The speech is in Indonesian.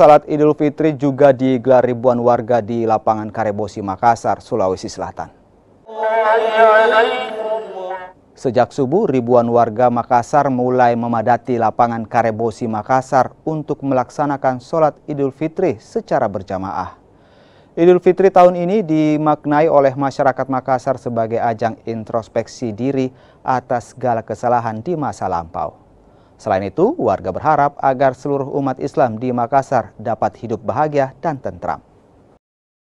salat Idul Fitri juga digelar ribuan warga di lapangan Karebosi Makassar, Sulawesi Selatan. Sejak subuh, ribuan warga Makassar mulai memadati lapangan Karebosi Makassar untuk melaksanakan sholat Idul Fitri secara berjamaah. Idul Fitri tahun ini dimaknai oleh masyarakat Makassar sebagai ajang introspeksi diri atas segala kesalahan di masa lampau. Selain itu, warga berharap agar seluruh umat Islam di Makassar dapat hidup bahagia dan tentram.